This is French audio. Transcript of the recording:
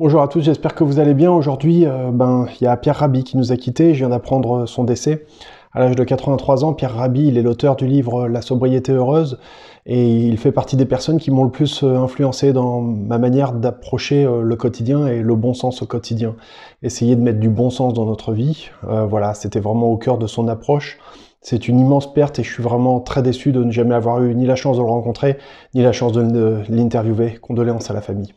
Bonjour à tous, j'espère que vous allez bien. Aujourd'hui, euh, ben, il y a Pierre Rabhi qui nous a quittés. Je viens d'apprendre son décès. À l'âge de 83 ans, Pierre Rabhi, il est l'auteur du livre La sobriété heureuse et il fait partie des personnes qui m'ont le plus euh, influencé dans ma manière d'approcher euh, le quotidien et le bon sens au quotidien. Essayer de mettre du bon sens dans notre vie, voilà, c'était vraiment au cœur de son approche. C'est une immense perte et je suis vraiment très déçu de ne jamais avoir eu ni la chance de le rencontrer, ni la chance de l'interviewer. Condoléances à la famille.